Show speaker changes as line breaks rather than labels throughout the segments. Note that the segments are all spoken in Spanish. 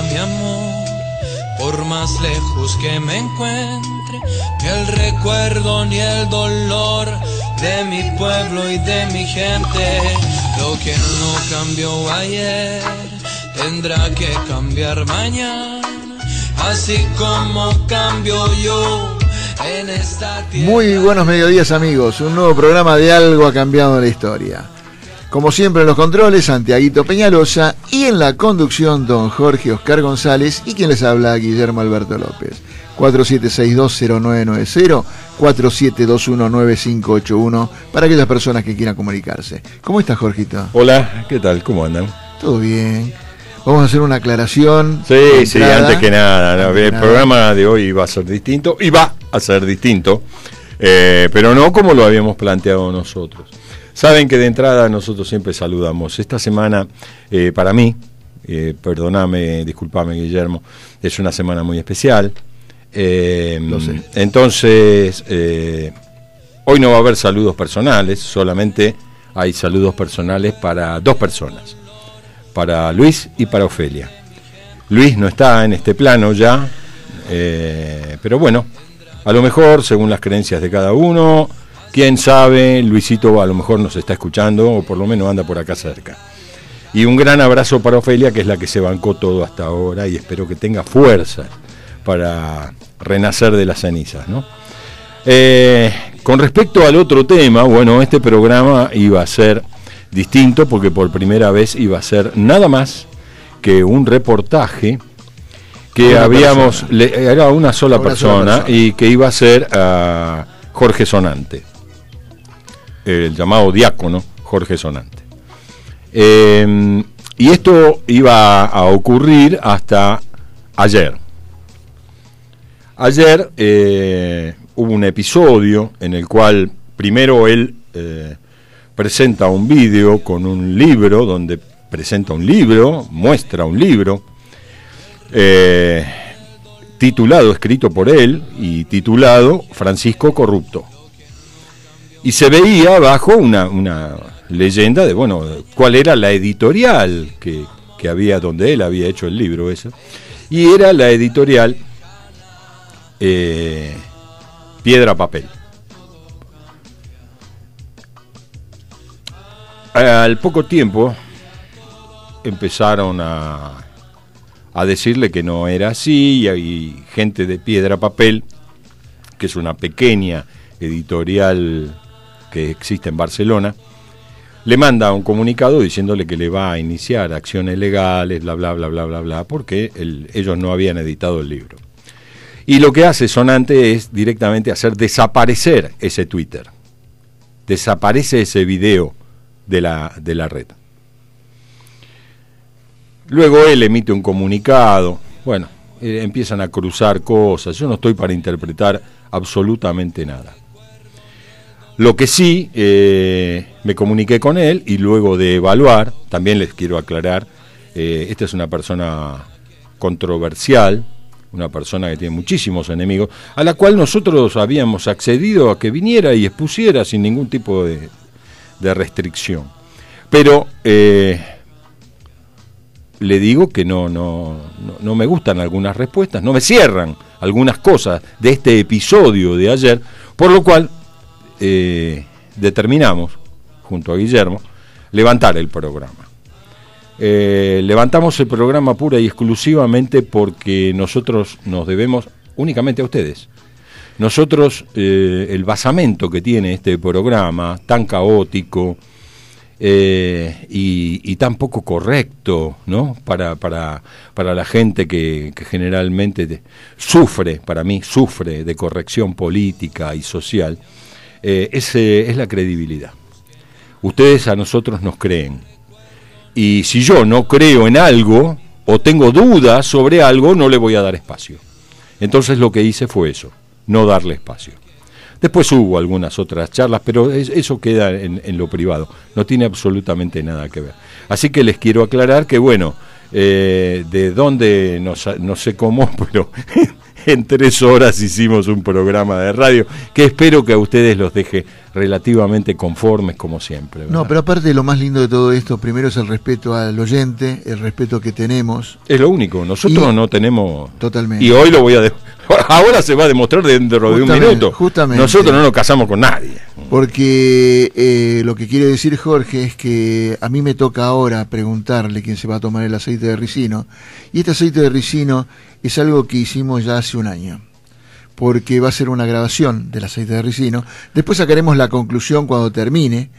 mi amor, por más lejos que me encuentre, ni el recuerdo ni el dolor de mi pueblo y de mi gente. Lo que no cambió ayer tendrá que cambiar mañana, así como cambio yo. En esta tierra. Muy buenos mediodías amigos, un nuevo programa de algo ha cambiado la historia. Como siempre en los controles, Santiaguito Peñalosa y en la conducción don Jorge Oscar González y quien les habla Guillermo Alberto López. 47620990, 47219581 para aquellas personas que quieran comunicarse. ¿Cómo estás, Jorgito?
Hola, ¿qué tal? ¿Cómo andan?
Todo bien. Vamos a hacer una aclaración.
Sí, sí, antes que nada, el programa de hoy va a ser distinto y va a ser distinto, eh, pero no como lo habíamos planteado nosotros. Saben que de entrada nosotros siempre saludamos. Esta semana, eh, para mí, eh, perdóname, discúlpame Guillermo, es una semana muy especial. Em, entonces eh, hoy no va a haber saludos personales, solamente hay saludos personales para dos personas, para Luis y para Ofelia. Luis no está en este plano ya, pero bueno, a lo mejor, según las creencias de cada uno, Quién sabe, Luisito a lo mejor nos está escuchando o por lo menos anda por acá cerca. Y un gran abrazo para Ofelia, que es la que se bancó todo hasta ahora y espero que tenga fuerza para renacer de las cenizas. ¿no? Eh, con respecto al otro tema, bueno, este programa iba a ser distinto porque por primera vez iba a ser nada más que un reportaje que habíamos, era una, sola persona y que iba a ser a Jorge Sonante el llamado diácono Jorge Sonante. Em, y esto iba a ocurrir hasta ayer. Ayer eh, hubo un episodio en el cual primero él eh, presenta un vídeo con un libro, donde presenta un libro, muestra un libro, eh, titulado, escrito por él y titulado Francisco Corrupto y se veía abajo una, leyenda de, bueno, cuál era la editorial que, había donde él había hecho el libro ese. Y era la editorial eh, Piedra Papel. Al poco tiempo empezaron a, a decirle que no era así y hay gente de Piedra Papel, que es una pequeña editorial que existe en Barcelona, le manda un comunicado diciéndole que le va a iniciar acciones legales, bla, bla, bla, bla, bla, bla, porque ellos no habían editado el libro. Y lo que hace Sonante es directamente hacer desaparecer ese Twitter, desaparece ese video de la, de red. Luego él emite un comunicado, bueno, eh, empiezan a cruzar cosas, yo no estoy para interpretar absolutamente nada. Lo que sí, eh, me comuniqué con él y luego de evaluar, también les quiero aclarar, eh, esta es una persona controversial, una persona que tiene muchísimos enemigos, a la cual nosotros habíamos accedido a que viniera y expusiera sin ningún tipo de, restricción. Pero eh, le digo que no, no, no, no me gustan algunas respuestas, no me cierran algunas cosas de este episodio de ayer, por lo cual eh, determinamos, junto a Guillermo, levantar el programa. Eh, levantamos el programa pura y exclusivamente porque nosotros nos debemos únicamente a ustedes. Nosotros, eh, el basamento que tiene este programa, tan caótico y, tan poco correcto ¿no? para, la gente que, generalmente sufre, para mí, sufre de corrección política y social, eh, es, la credibilidad. Ustedes a nosotros nos creen. Y si yo no creo en algo o tengo dudas sobre algo, no le voy a dar espacio. Entonces lo que hice fue eso, no darle espacio. Después hubo algunas otras charlas, pero eso queda en, lo privado, no tiene absolutamente nada que ver. Así que les quiero aclarar que, bueno, eh, de dónde, no sé cómo, pero en tres horas hicimos un programa de radio que espero que a ustedes los deje relativamente conformes como siempre.
No, pero aparte lo más lindo de todo esto, primero es el respeto al oyente, el respeto que tenemos.
Es lo único, nosotros no tenemos... Totalmente. Y hoy lo voy a... Ahora se va a demostrar dentro de un minuto. Justamente. Nosotros no nos casamos con nadie.
Porque eh, lo que quiere decir Jorge es que a mí me toca ahora preguntarle quién se va a tomar el aceite de ricino. Y este aceite de ricino es algo que hicimos ya hace un año porque va a ser una grabación del aceite de ricino. Después sacaremos la conclusión cuando termine,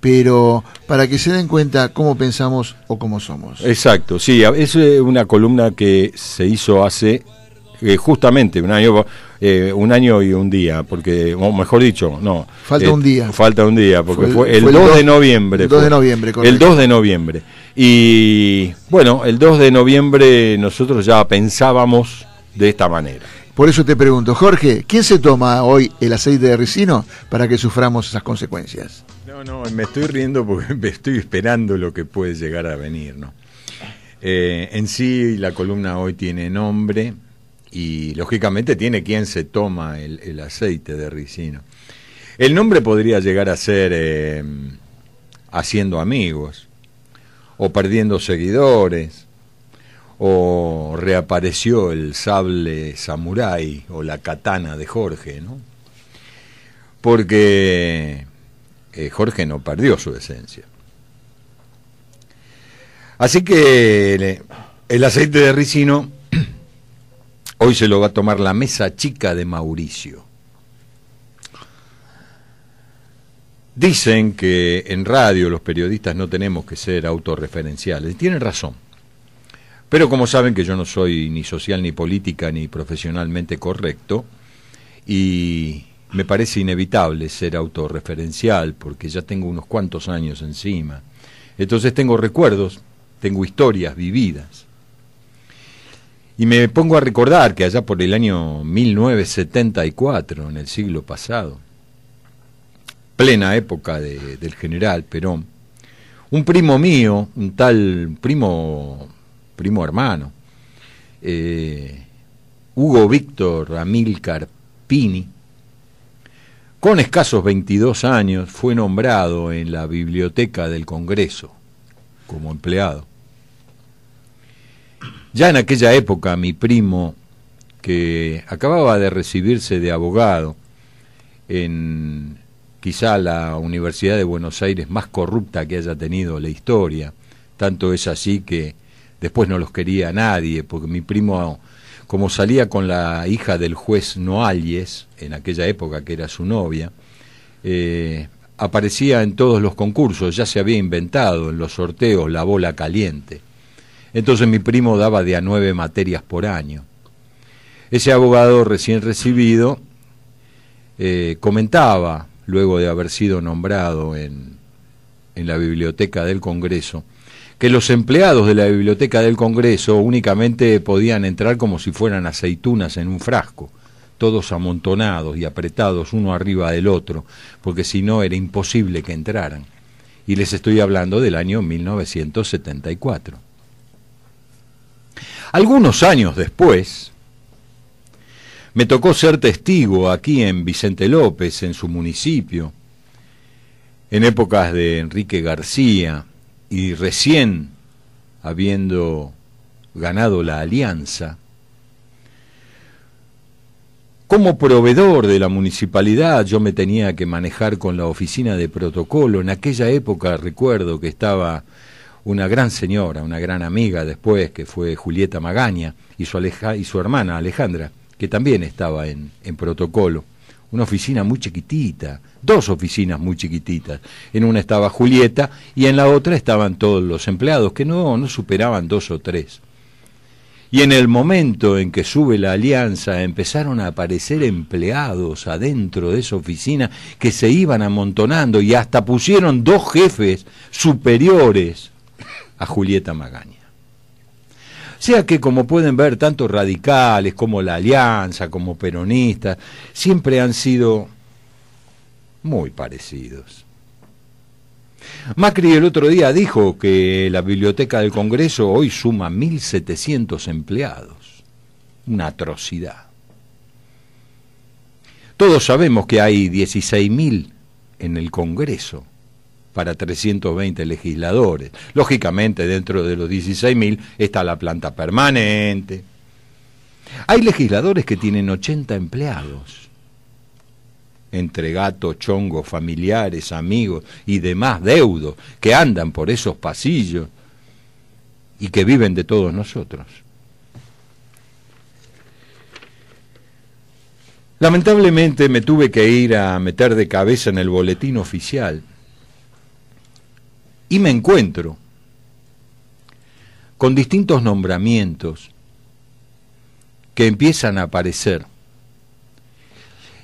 pero para que se den cuenta cómo pensamos o cómo somos.
Exacto, sí, es una columna que se hizo hace eh, justamente un año, eh, un año y un día, porque, o mejor dicho, no. Falta eh, un día. Falta un día, porque fue, el, de noviembre. El 2 de noviembre, correcto. El 2 de noviembre. Y bueno, el 2 de noviembre nosotros ya pensábamos de esta manera.
Por eso te pregunto, Jorge, ¿quién se toma hoy el aceite de ricino para que suframos esas consecuencias?
No, no, me estoy riendo porque me estoy esperando lo que puede llegar a venir, ¿no? Eh, en sí, la columna hoy tiene nombre y lógicamente tiene quien se toma el, aceite de ricino. El nombre podría llegar a ser eh, haciendo amigos o perdiendo seguidores o reapareció el sable samurái o la katana de Jorge, ¿no? Porque eh, Jorge no perdió su esencia. Así que el, aceite de ricino hoy se lo va a tomar la mesa chica de Mauricio. Dicen que en radio los periodistas no tenemos que ser autorreferenciales. Tienen razón. Pero como saben que yo no soy ni social, ni política, ni profesionalmente correcto, y me parece inevitable ser autorreferencial, porque ya tengo unos cuantos años encima. Entonces tengo recuerdos, tengo historias vividas. Y me pongo a recordar que allá por el año 1974, en el siglo pasado, plena época del general Perón, un primo mío, un tal primo primo hermano. Eh, Hugo Víctor Amilcar Pini, con escasos 22 años, fue nombrado en la Biblioteca del Congreso como empleado. Ya en aquella época mi primo, que acababa de recibirse de abogado en quizá la Universidad de Buenos Aires más corrupta que haya tenido la historia, tanto es así que Después no los quería nadie, porque mi primo, como salía con la hija del juez Noalles, en aquella época que era su novia, eh, aparecía en todos los concursos, ya se había inventado en los sorteos la bola caliente. Entonces mi primo daba de a nueve materias por año. Ese abogado recién recibido eh, comentaba, luego de haber sido nombrado en, en la biblioteca del Congreso, que los empleados de la Biblioteca del Congreso únicamente podían entrar como si fueran aceitunas en un frasco, todos amontonados y apretados uno arriba del otro, porque si no era imposible que entraran. Y les estoy hablando del año 1974. Algunos años después, me tocó ser testigo aquí en Vicente López, en su municipio, en épocas de Enrique García, y recién habiendo ganado la alianza, como proveedor de la municipalidad yo me tenía que manejar con la oficina de protocolo. En aquella época recuerdo que estaba una gran señora, una gran amiga después, que fue Julieta Magaña, y su, Aleja, y su hermana Alejandra, que también estaba en, en protocolo una oficina muy chiquitita, dos oficinas muy chiquititas. En una estaba Julieta y en la otra estaban todos los empleados, que no, no superaban dos o tres. Y en el momento en que sube la alianza empezaron a aparecer empleados adentro de esa oficina que se iban amontonando y hasta pusieron dos jefes superiores a Julieta Magaña sea que como pueden ver, tanto radicales como la Alianza, como peronistas, siempre han sido muy parecidos. Macri el otro día dijo que la biblioteca del Congreso hoy suma 1.700 empleados. Una atrocidad. Todos sabemos que hay 16.000 en el Congreso para 320 legisladores. Lógicamente, dentro de los 16.000 está la planta permanente. Hay legisladores que tienen 80 empleados, entre gatos, chongos, familiares, amigos y demás deudos, que andan por esos pasillos y que viven de todos nosotros. Lamentablemente me tuve que ir a meter de cabeza en el boletín oficial y me encuentro con distintos nombramientos que empiezan a aparecer.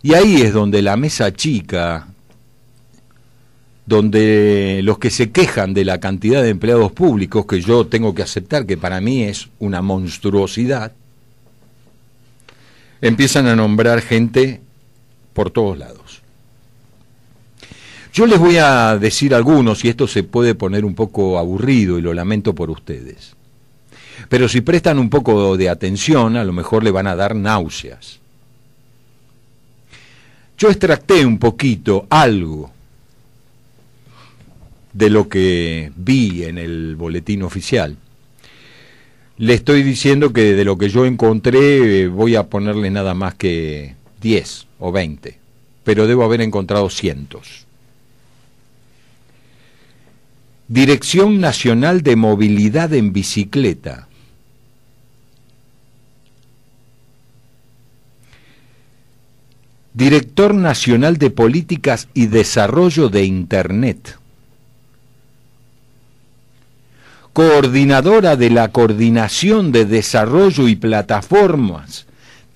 Y ahí es donde la mesa chica, donde los que se quejan de la cantidad de empleados públicos, que yo tengo que aceptar que para mí es una monstruosidad, empiezan a nombrar gente por todos lados. Yo les voy a decir algunos, y esto se puede poner un poco aburrido y lo lamento por ustedes. Pero si prestan un poco de atención, a lo mejor le van a dar náuseas. Yo extracté un poquito, algo, de lo que vi en el boletín oficial. Le estoy diciendo que de lo que yo encontré eh, voy a ponerle nada más que 10 o 20, pero debo haber encontrado cientos. Dirección Nacional de Movilidad en Bicicleta. Director Nacional de Políticas y Desarrollo de Internet. Coordinadora de la Coordinación de Desarrollo y Plataformas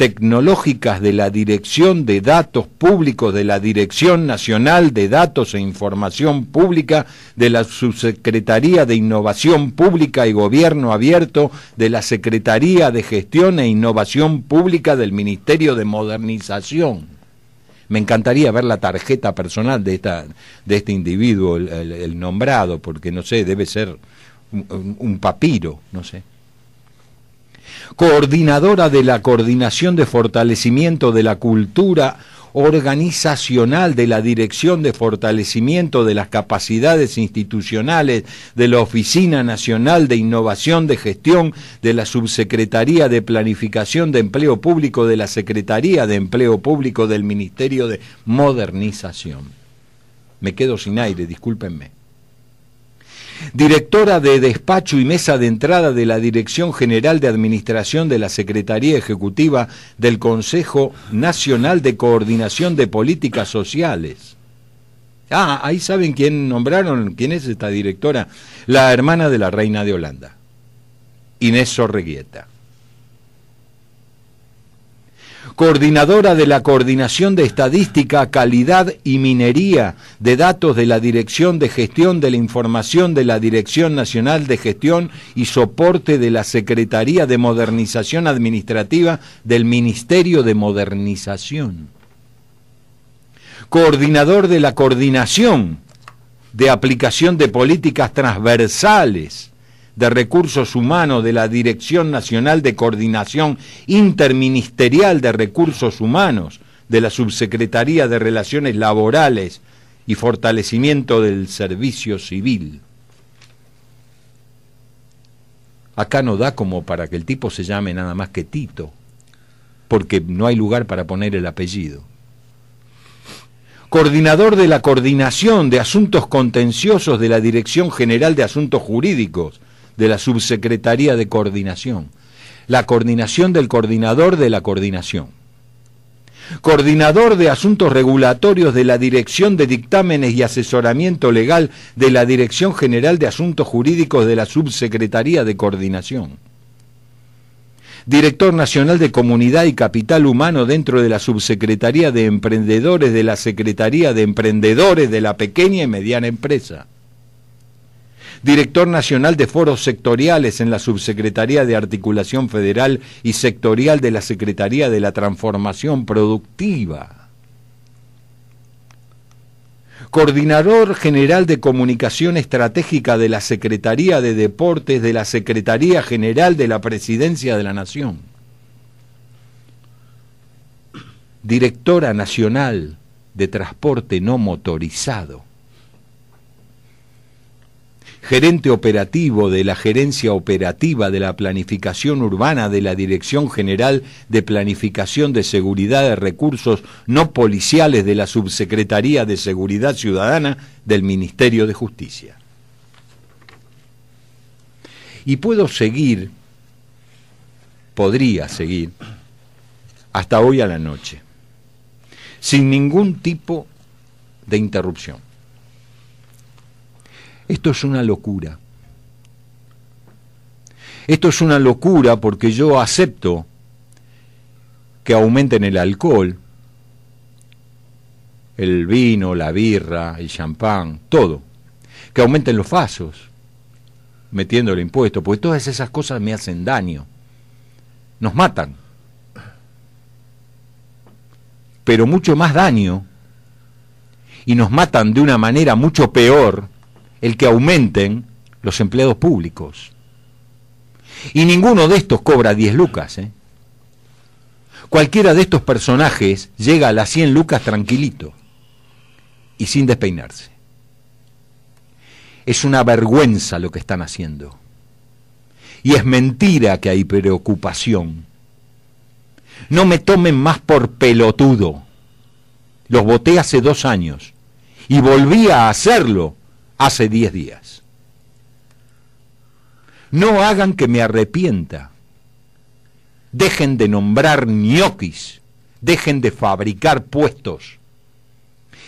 tecnológicas de la Dirección de Datos Públicos de la Dirección Nacional de Datos e Información Pública, de la Subsecretaría de Innovación Pública y Gobierno Abierto, de la Secretaría de Gestión e Innovación Pública del Ministerio de Modernización me encantaría ver la tarjeta personal de esta de este individuo el, nombrado porque no sé debe ser un papiro no sé coordinadora de la Coordinación de Fortalecimiento de la Cultura organizacional de la Dirección de Fortalecimiento de las Capacidades Institucionales de la Oficina Nacional de Innovación de Gestión de la Subsecretaría de Planificación de Empleo Público de la Secretaría de Empleo Público del Ministerio de Modernización. Me quedo sin aire, discúlpenme directora de despacho y mesa de entrada de la Dirección General de Administración de la Secretaría Ejecutiva del Consejo Nacional de Coordinación de Políticas Sociales. Ah, ahí saben quién nombraron, quién es esta directora, la hermana de la reina de Holanda, Inés Sorreguieta coordinadora de la Coordinación de Estadística, Calidad y Minería de Datos de la Dirección de Gestión de la Información de la Dirección Nacional de Gestión y Soporte de la Secretaría de Modernización Administrativa del Ministerio de Modernización. Coordinador de la Coordinación de Aplicación de Políticas Transversales de Recursos Humanos de la Dirección Nacional de Coordinación Interministerial de Recursos Humanos de la Subsecretaría de Relaciones Laborales y Fortalecimiento del Servicio Civil. Acá no da como para que el tipo se llame nada más que Tito, porque no hay lugar para poner el apellido coordinador de la Coordinación de Asuntos Contenciosos de la Dirección General de Asuntos Jurídicos de la Subsecretaría de Coordinación. La coordinación del coordinador de la coordinación. Coordinador de Asuntos Regulatorios de la Dirección de Dictámenes y Asesoramiento Legal de la Dirección General de Asuntos Jurídicos de la Subsecretaría de Coordinación. Director Nacional de Comunidad y Capital Humano dentro de la Subsecretaría de Emprendedores de la Secretaría de Emprendedores de la Pequeña y Mediana Empresa director nacional de foros sectoriales en la Subsecretaría de Articulación Federal y sectorial de la Secretaría de la Transformación Productiva. Coordinador General de Comunicación Estratégica de la Secretaría de Deportes de la Secretaría General de la Presidencia de la Nación. Directora Nacional de Transporte No Motorizado gerente operativo de la gerencia operativa de la planificación urbana de la Dirección General de Planificación de Seguridad de Recursos No Policiales de la Subsecretaría de Seguridad Ciudadana del Ministerio de Justicia. Y puedo seguir, podría seguir, hasta hoy a la noche, sin ningún tipo de interrupción. Esto es una locura. Esto es una locura porque yo acepto que aumenten el alcohol, el vino, la birra, el champán, todo. Que aumenten los vasos, metiendo el impuesto, porque todas esas cosas me hacen daño. Nos matan. Pero mucho más daño. Y nos matan de una manera mucho peor el que aumenten los empleados públicos. Y ninguno de estos cobra 10 lucas. ¿eh? Cualquiera de estos personajes llega a las 100 lucas tranquilito y sin despeinarse. Es una vergüenza lo que están haciendo. Y es mentira que hay preocupación. No me tomen más por pelotudo. Los boté hace dos años y volví a hacerlo hace 10 días. No hagan que me arrepienta. Dejen de nombrar ñoquis. Dejen de fabricar puestos.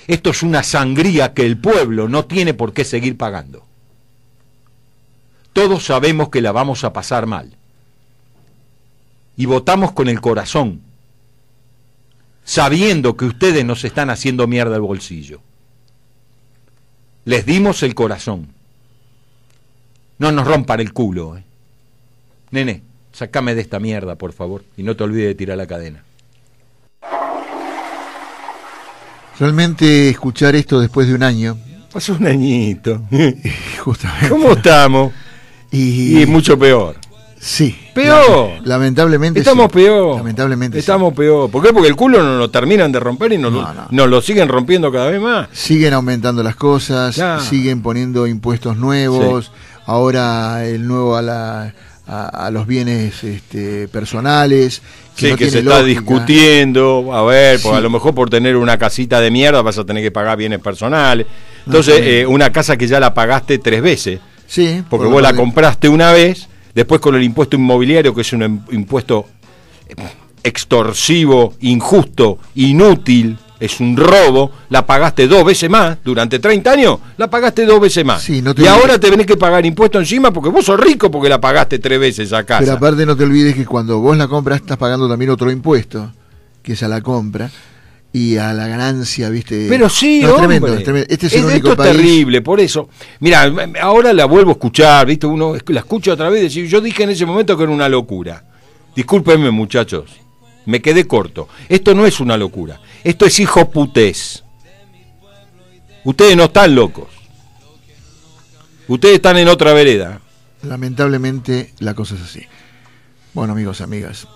Esto es una sangría que el pueblo no tiene por qué seguir pagando. Todos sabemos que la vamos a pasar mal. Y votamos con el corazón, sabiendo que ustedes nos están haciendo mierda el bolsillo. Les dimos el corazón. No nos rompan el culo. Eh. Nene, sacame de esta mierda, por favor. Y no te olvides de tirar la cadena.
Realmente escuchar esto después de un año. Pasó un añito. Justamente. ¿Cómo estamos? y mucho peor. Sí, Peor. Lamentablemente. Estamos peor. Lamentablemente. Estamos peor.
Porque el culo no lo terminan de romper y nos, no, lo siguen rompiendo cada vez más.
Siguen aumentando las cosas, siguen poniendo impuestos nuevos. Ahora el nuevo a la, a, los bienes este, personales. Que se está discutiendo.
A ver, pues a lo mejor por tener una casita de mierda vas a tener que pagar bienes personales. Entonces, eh, una casa que ya la pagaste tres veces.
Sí. Porque vos la
compraste una vez después con el impuesto inmobiliario, que es un impuesto eh, extorsivo, injusto, inútil, es un robo, la pagaste dos veces más, durante 30 años, la pagaste dos veces más. y ahora te venés que pagar impuesto encima porque vos sos rico porque la pagaste tres veces acá. Pero
aparte no te olvides que cuando vos la compras estás pagando también otro impuesto, que es a la compra y a la ganancia, ¿viste? Pero sí, no, tremendo, tremendo, Este es, el único esto terrible, por eso. Mira,
ahora la vuelvo a escuchar, ¿viste? Uno la escucha otra vez. Yo dije en ese momento que era una locura. Discúlpenme, muchachos. Me quedé corto. Esto no es una locura. Esto es hijo putés. Ustedes no están locos. Ustedes están
en otra vereda. Lamentablemente la cosa es así. Bueno, amigos, amigas,